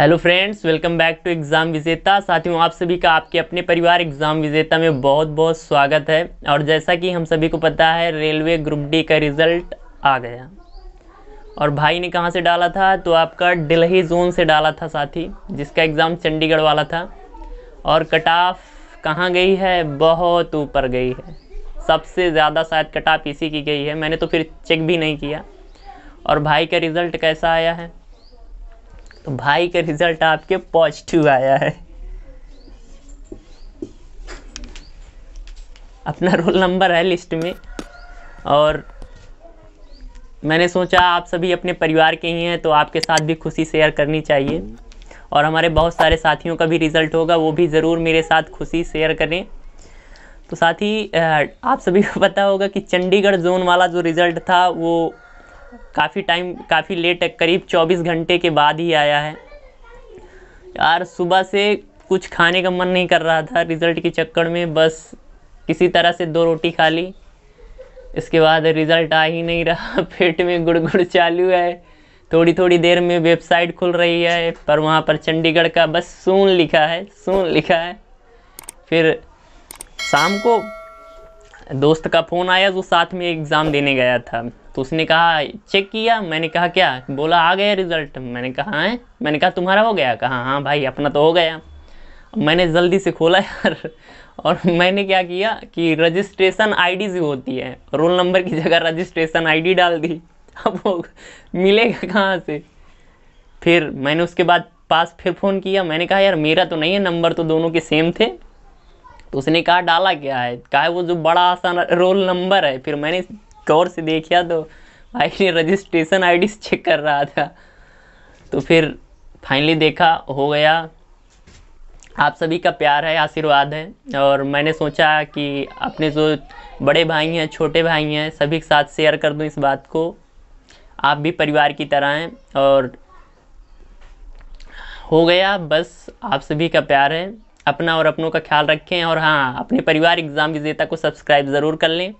hello friends welcome back to Exam Vijeta साथियों आप सभी का आपके अपने परिवार एग्ज़ाम विजेता में बहुत बहुत स्वागत है और जैसा कि हम सभी को पता है रेलवे ग्रुप डी का रिज़ल्ट आ गया और भाई ने कहाँ से डाला था तो आपका दिल्ली जोन से डाला था साथी जिसका एग्ज़ाम चंडीगढ़ वाला था और कट ऑफ कहाँ गई है बहुत ऊपर गई है सबसे ज़्यादा शायद कट ऑफ इसी की गई है मैंने तो फिर चेक भी नहीं किया और भाई का रिज़ल्ट कैसा आया है तो भाई का रिजल्ट आपके पॉजिटिव आया है अपना रोल नंबर है लिस्ट में और मैंने सोचा आप सभी अपने परिवार के ही हैं तो आपके साथ भी खुशी शेयर करनी चाहिए और हमारे बहुत सारे साथियों का भी रिज़ल्ट होगा वो भी ज़रूर मेरे साथ खुशी शेयर करें तो साथ ही आप सभी को पता होगा कि चंडीगढ़ जोन वाला जो रिज़ल्ट था वो काफ़ी टाइम काफ़ी लेट है करीब 24 घंटे के बाद ही आया है यार सुबह से कुछ खाने का मन नहीं कर रहा था रिज़ल्ट के चक्कर में बस किसी तरह से दो रोटी खा ली इसके बाद रिज़ल्ट आ ही नहीं रहा पेट में गुड़ गुड़ चालू है थोड़ी थोड़ी देर में वेबसाइट खुल रही है पर वहाँ पर चंडीगढ़ का बस सून लिखा है सून लिखा है फिर शाम को दोस्त का फ़ोन आया जो साथ में एग्ज़ाम देने गया था तो उसने कहा चेक किया मैंने कहा क्या बोला आ गया रिज़ल्ट मैंने कहा है मैंने कहा तुम्हारा हो गया कहा हाँ भाई अपना तो हो गया मैंने जल्दी से खोला यार और मैंने क्या किया कि रजिस्ट्रेशन आईडी जो होती है रोल नंबर की जगह रजिस्ट्रेशन आईडी डाल दी अब वो मिलेगा कहाँ से फिर मैंने उसके बाद पास फिर फ़ोन किया मैंने कहा यार मेरा तो नहीं है नंबर तो दोनों के सेम थे तो उसने कहा डाला क्या है कहा वो जो बड़ा आसान रोल नंबर है फिर मैंने गौर से देखा तो भाई ने रजिस्ट्रेशन आई चेक कर रहा था तो फिर फाइनली देखा हो गया आप सभी का प्यार है आशीर्वाद है और मैंने सोचा कि अपने जो बड़े भाई हैं छोटे भाई हैं सभी के साथ शेयर कर दूं इस बात को आप भी परिवार की तरह हैं और हो गया बस आप सभी का प्यार है अपना और अपनों का ख्याल रखें और हाँ अपने परिवार एग्ज़ाम विजेता को सब्सक्राइब ज़रूर कर लें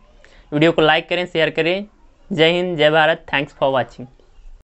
वीडियो को लाइक करें शेयर करें जय हिंद जय भारत थैंक्स फॉर वॉचिंग